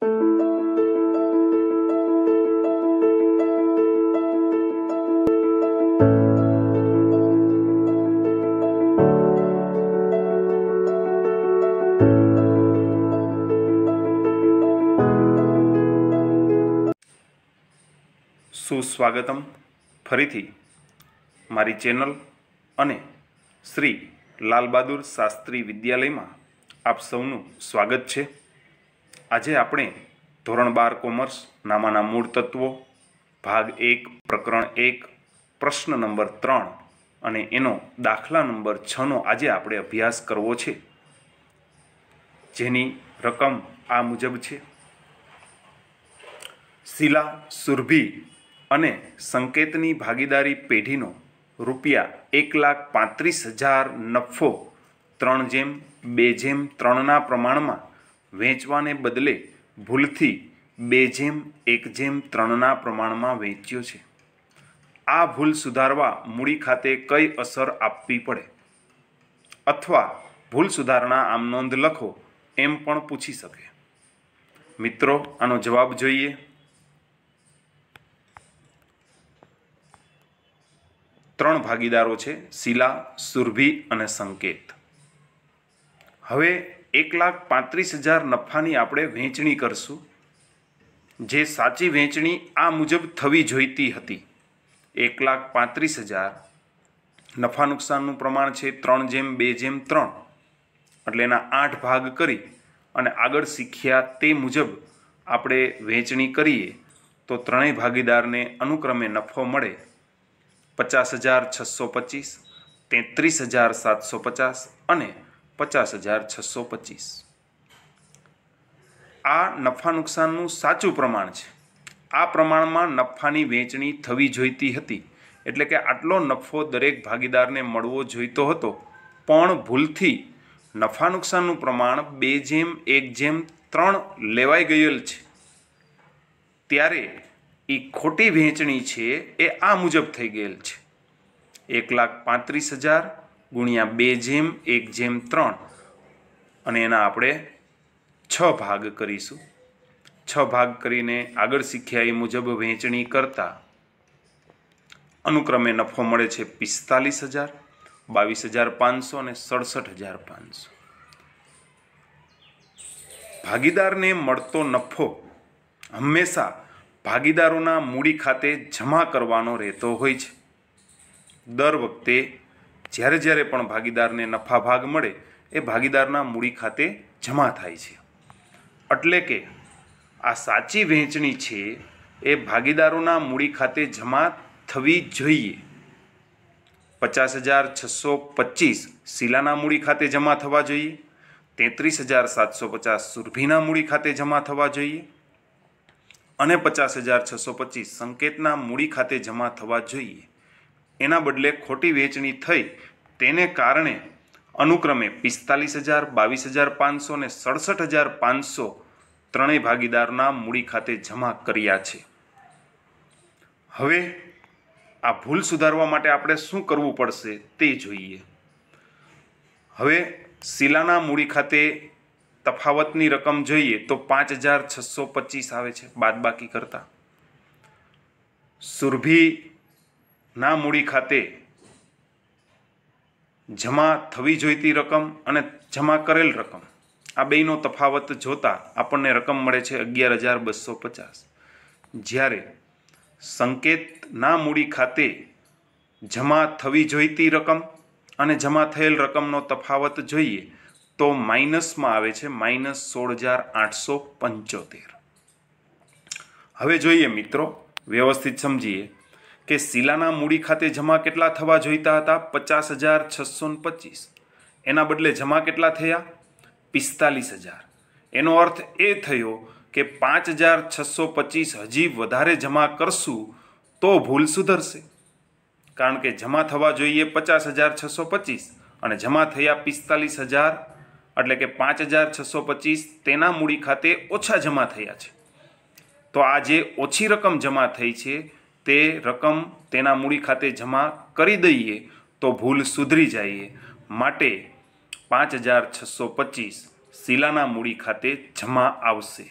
સુસ્વાગતમ ફરીથી મારી ચેનલ અને શ્રી લાલબહાદુર શાસ્ત્રી વિદ્યાલયમાં આપ સૌનું સ્વાગત છે આજે આપણે ધોરણ બાર કોમર્સ નામાના મૂળ તત્વો ભાગ એક પ્રકરણ એક પ્રશ્ન નંબર ત્રણ અને એનો દાખલા નંબર છનો આજે આપણે અભ્યાસ કરવો છે જેની રકમ આ મુજબ છે શિલા સુરભી અને સંકેતની ભાગીદારી પેઢીનો રૂપિયા એક લાખ પાંત્રીસ હજાર નફો ત્રણ જેમ બે જેમ ત્રણના પ્રમાણમાં વેચવાને બદલે ભૂલથી બે જેમ એક જેમ ત્રણના પ્રમાણમાં વેચ્યો છે આ ભૂલ સુધારવા મૂડી ખાતે કઈ અસર આપવી પડે અથવા ભૂલ સુધારણા આમ નોંધ લખો એમ પણ પૂછી શકે મિત્રો આનો જવાબ જોઈએ ત્રણ ભાગીદારો છે શિલા સુરભી અને સંકેત હવે એક લાખ પાંત્રીસ હજાર નફાની આપણે વહેંચણી કરશું જે સાચી વહેંચણી આ મુજબ થવી જોઈતી હતી એક લાખ પાંત્રીસ હજાર નફા નુકસાનનું પ્રમાણ છે ત્રણ જેમ બે જેમ ત્રણ એટલે એના આઠ ભાગ કરી અને આગળ શીખ્યા તે મુજબ આપણે વહેંચણી કરીએ તો ત્રણેય ભાગીદારને અનુક્રમે નફો મળે પચાસ હજાર છસો પચીસ તેત્રીસ હજાર સાતસો પચાસ અને પચાસ હજાર છસો પચીસ આ નફા નુકસાનનું સાચું પ્રમાણ છે આ પ્રમાણમાં નફાની વેચણી થવી જોઈતી હતી એટલે કે આટલો નફો દરેક ભાગીદારને મળવો જોઈતો હતો પણ ભૂલથી નફા નુકસાનનું પ્રમાણ બે જેમ એક જેમ ત્રણ લેવાઈ ગયેલ છે ત્યારે એ ખોટી વહેંચણી છે એ આ મુજબ થઈ ગયેલ છે એક લાખ પાંત્રીસ હજાર ગુણ્યા બે જેમ એક જેમ ત્રણ અને એના આપણે છ ભાગ કરીશું છ ભાગ કરીને આગળ શીખ્યા એ મુજબ વહેંચણી કરતાં અનુક્રમે નફો મળે છે પિસ્તાલીસ હજાર બાવીસ હજાર પાંચસો અને સડસઠ હજાર પાંચસો ભાગીદારને મળતો નફો હંમેશા ભાગીદારોના મૂડી ખાતે જમા કરવાનો રહેતો હોય છે દર વખતે જ્યારે જ્યારે પણ ભાગીદારને નફા ભાગ મળે એ ભાગીદારના મૂડી ખાતે જમા થાય છે એટલે કે આ સાચી વહેંચણી છે એ ભાગીદારોના મૂડી ખાતે જમા થવી જોઈએ પચાસ હજાર છસો પચીસ શીલાના મૂડી ખાતે જમા થવા જોઈએ તેત્રીસ હજાર સાતસો પચાસ સુરભીના મૂડી ખાતે જમા થવા જોઈએ અને પચાસ હજાર છસો પચીસ સંકેતના મૂડી ખાતે જમા થવા જોઈએ એના બદલે ખોટી વેચણી થઈ તેને કારણે અનુક્રમે પિસ્તાલીસ હજાર બાવીસ હજાર પાંચસો ને સડસઠ હજાર પાંચસો ત્રણેય ભાગીદારના મૂડી ખાતે જમા કર્યા છે હવે આ ભૂલ સુધારવા માટે આપણે શું કરવું પડશે તે જોઈએ હવે શિલાના મૂડી ખાતે તફાવતની રકમ જોઈએ તો પાંચ હજાર છસો પચીસ આવે છે બાદબાકી કરતાં સુરભી ના મૂડી ખાતે જમા થવી જોઈતી રકમ અને જમા કરેલ રકમ આ બેનો તફાવત જોતાં આપણને રકમ મળે છે અગિયાર હજાર બસો પચાસ જ્યારે સંકેત ના મૂડી ખાતે જમા થવી જોઈતી રકમ અને જમા થયેલ રકમનો તફાવત જોઈએ તો માઇનસમાં આવે છે માઇનસ સોળ હજાર આઠસો પંચોતેર હવે જોઈએ મિત્રો વ્યવસ્થિત સમજીએ કે શિલાના મૂડી ખાતે જમા કેટલા થવા જોઈતા હતા પચાસ હજાર છસો પચીસ એના બદલે જમા કેટલા થયા પિસ્તાલીસ હજાર એનો અર્થ એ થયો કે પાંચ હજાર છસો પચીસ હજી વધારે જમા કરશું તો ભૂલ સુધરશે કારણ કે જમા થવા જોઈએ પચાસ હજાર છસો પચીસ અને જમા થયા પિસ્તાલીસ હજાર એટલે કે પાંચ હજાર છસો પચીસ તેના મૂડી ખાતે ઓછા જમા થયા છે તો આ જે ઓછી રકમ જમા થઈ છે તે રકમ તેના મૂડી ખાતે જમા કરી દઈએ તો ભૂલ સુધરી જઈએ માટે પાંચ હજાર છસો પચીસ શિલાના મૂડી ખાતે જમા આવશે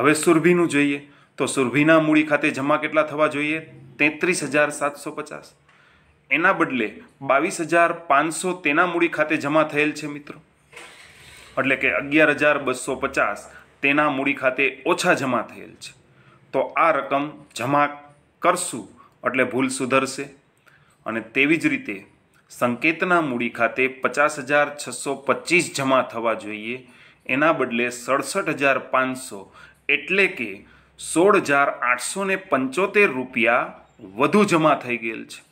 હવે સુરભીનું જોઈએ તો સુરભીના મૂડી ખાતે જમા કેટલા થવા જોઈએ તેત્રીસ હજાર સાતસો પચાસ એના બદલે બાવીસ હજાર પાંચસો તેના મૂડી ખાતે જમા થયેલ છે મિત્રો એટલે કે અગિયાર હજાર બસો પચાસ તેના મૂડી ખાતે ઓછા જમા થયેલ છે તો આ રકમ જમા કરશું એટલે ભૂલ સુધરશે અને તેવી જ રીતે સંકેતના મૂડી ખાતે પચાસ હજાર છસો પચીસ જમા થવા જોઈએ એના બદલે સડસઠ હજાર પાંચસો એટલે કે સોળ હજાર આઠસો પંચોતેર રૂપિયા વધુ જમા થઈ ગયેલ છે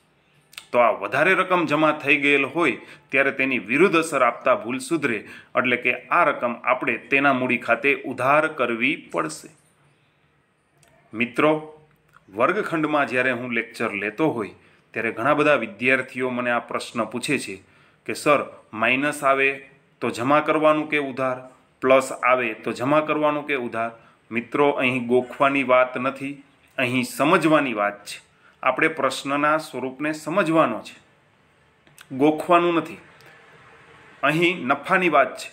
તો આ વધારે રકમ જમા થઈ ગયેલ હોય ત્યારે તેની વિરુદ્ધ અસર આપતા ભૂલ સુધરે એટલે કે આ રકમ આપણે તેના મૂડી ખાતે ઉધાર કરવી પડશે મિત્રો વર્ગખંડમાં જ્યારે હું લેક્ચર લેતો હોય ત્યારે ઘણા બધા વિદ્યાર્થીઓ મને આ પ્રશ્ન પૂછે છે કે સર માઇનસ આવે તો જમા કરવાનું કે ઉધાર પ્લસ આવે તો જમા કરવાનું કે ઉધાર મિત્રો અહીં ગોખવાની વાત નથી અહીં સમજવાની વાત છે આપણે પ્રશ્નના સ્વરૂપને સમજવાનો છે ગોખવાનું નથી અહીં નફાની વાત છે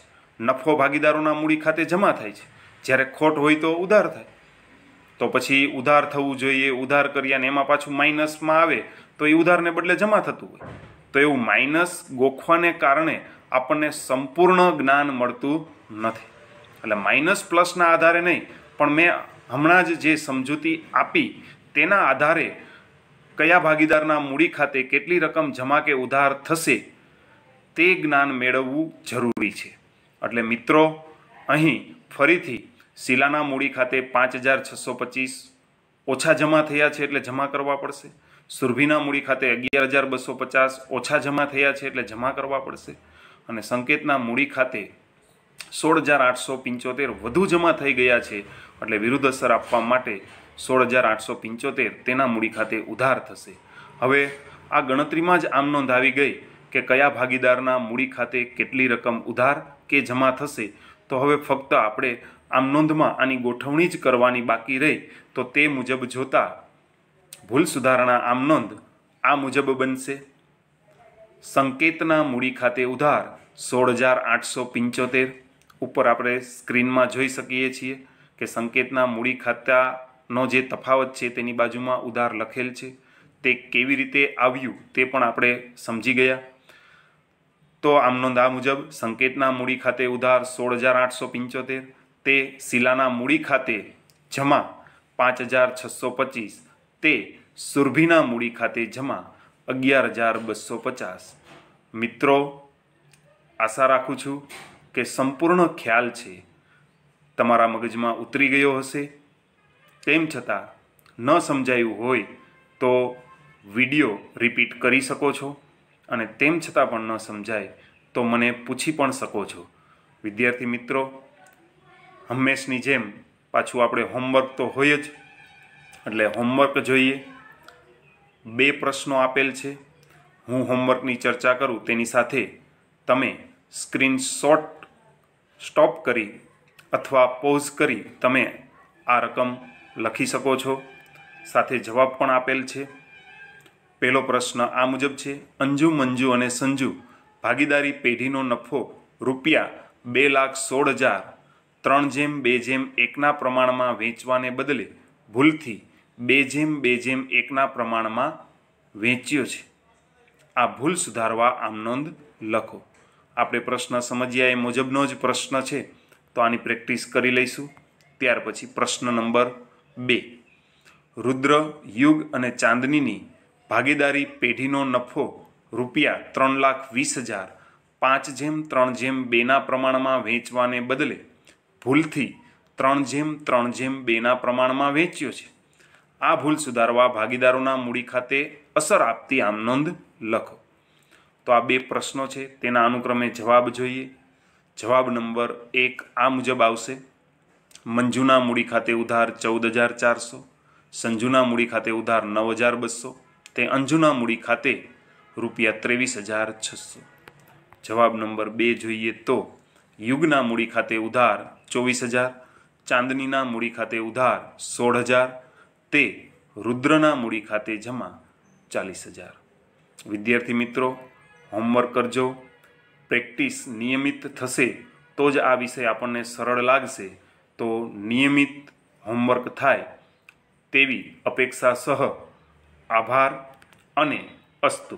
નફો ભાગીદારોના મૂડી ખાતે જમા થાય છે જ્યારે ખોટ હોય તો ઉધાર થાય તો પછી ઉધાર થવું જોઈએ ઉધાર કર્યા અને એમાં પાછું માઇનસમાં આવે તો એ ઉધારને બદલે જમા થતું હોય તો એવું માઇનસ ગોખવાને કારણે આપણને સંપૂર્ણ જ્ઞાન મળતું નથી એટલે માઇનસ પ્લસના આધારે નહીં પણ મેં હમણાં જ જે સમજૂતી આપી તેના આધારે કયા ભાગીદારના મૂડી ખાતે કેટલી રકમ જમા કે ઉધાર થશે તે જ્ઞાન મેળવવું જરૂરી છે એટલે મિત્રો અહીં ફરીથી શિલાના મૂડી ખાતે પાંચ હજાર છસો પચીસ ઓછા જમા થયા છે એટલે જમા કરવા પડશે સુરભીના મૂડી ખાતે અગિયાર હજાર બસો પચાસ ઓછા જમા થયા છે એટલે જમા કરવા પડશે અને સંકેતના મૂડી ખાતે સોળ હજાર આઠસો પંચોતેર વધુ જમા થઈ ગયા છે એટલે વિરુદ્ધ અસર આપવા માટે સોળ હજાર આઠસો પંચોતેર તેના મૂડી ખાતે ઉધાર થશે હવે આ ગણતરીમાં જ આમ નોંધ આવી ગઈ કે કયા ભાગીદારના મૂડી ખાતે કેટલી રકમ ઉધાર કે જમા થશે તો હવે ફક્ત આપણે આમ નોંધમાં આની ગોઠવણી જ કરવાની બાકી રહી તો તે મુજબ જોતા ભૂલ સુધારણા આમ નોંધ આ મુજબ બનશે સંકેતના મૂડી ખાતે ઉધાર સોળ હજાર આઠસો પંચોતેર ઉપર આપણે સ્ક્રીનમાં જોઈ શકીએ છીએ કે સંકેતના મૂડી ખાતાનો જે તફાવત છે તેની બાજુમાં ઉધાર લખેલ છે તે કેવી રીતે આવ્યું તે પણ આપણે સમજી ગયા તો આમ નોંધ આ મુજબ સંકેતના મૂડી ખાતે ઉધાર સોળ હજાર આઠસો પંચોતેર તે શિલાના મૂડી ખાતે જમા પાંચ હજાર છસો પચીસ તે સુરભીના મૂડી ખાતે જમા અગિયાર હજાર બસો પચાસ મિત્રો આશા રાખું છું કે સંપૂર્ણ ખ્યાલ છે તમારા મગજમાં ઉતરી ગયો હશે તેમ છતાં ન સમજાયું હોય તો વિડીયો રિપીટ કરી શકો છો અને તેમ છતાં પણ ન સમજાય તો મને પૂછી પણ શકો છો વિદ્યાર્થી મિત્રો હંમેશની જેમ પાછું આપણે હોમવર્ક તો હોય જ એટલે હોમવર્ક જોઈએ બે પ્રશ્નો આપેલ છે હું હોમવર્કની ચર્ચા કરું તેની સાથે તમે સ્ક્રીન સ્ક્રીનશોટ સ્ટોપ કરી અથવા પોઝ કરી તમે આ રકમ લખી શકો છો સાથે જવાબ પણ આપેલ છે પહેલો પ્રશ્ન આ મુજબ છે અંજુ મંજુ અને સંજુ ભાગીદારી પેઢીનો નફો રૂપિયા બે લાખ સોળ હજાર ત્રણ જેમ બે જેમ એકના પ્રમાણમાં વેચવાને બદલે ભૂલથી બે જેમ બે જેમ એકના પ્રમાણમાં વેચ્યો છે આ ભૂલ સુધારવા આમ નોંધ લખો આપણે પ્રશ્ન સમજ્યા એ મુજબનો જ પ્રશ્ન છે તો આની પ્રેક્ટિસ કરી લઈશું ત્યાર પછી પ્રશ્ન નંબર બે રુદ્ર યુગ અને ચાંદનીની ભાગીદારી પેઢીનો નફો રૂપિયા ત્રણ લાખ વીસ હજાર પાંચ જેમ ત્રણ જેમ બેના પ્રમાણમાં વેચવાને બદલે ભૂલથી ત્રણ જેમ ત્રણ જેમ બેના પ્રમાણમાં વેચ્યો છે આ ભૂલ સુધારવા ભાગીદારોના મૂડી ખાતે અસર આપતી આમ નોંધ લખો તો આ બે પ્રશ્નો છે તેના અનુક્રમે જવાબ જોઈએ જવાબ નંબર એક આ મુજબ આવશે મંજુના મૂડી ખાતે ઉધાર ચૌદ હજાર ચારસો સંજુના મૂડી ખાતે ઉધાર નવ હજાર બસો તે અંજુના મૂડી ખાતે રૂપિયા ત્રેવીસ હજાર છસો જવાબ નંબર બે જોઈએ તો યુગના મૂડી ખાતે ઉધાર ચોવીસ હજાર ચાંદનીના મૂડી ખાતે ઉધાર સોળ હજાર તે રુદ્રના મૂડી ખાતે જમા ચાલીસ હજાર વિદ્યાર્થી મિત્રો હોમવર્ક કરજો પ્રેક્ટિસ નિયમિત થશે તો જ આ વિષય આપણને સરળ લાગશે તો નિયમિત હોમવર્ક થાય તેવી અપેક્ષા સહ આભાર અને અસ્તુ